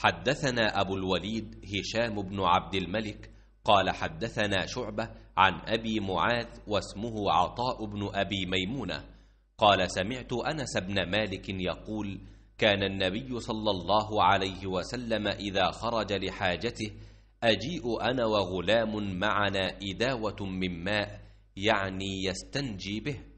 حدثنا أبو الوليد هشام بن عبد الملك قال حدثنا شعبة عن أبي معاذ واسمه عطاء بن أبي ميمونة قال سمعت أنس بن مالك يقول كان النبي صلى الله عليه وسلم إذا خرج لحاجته أجيء أنا وغلام معنا إداوة من ماء يعني يستنجي به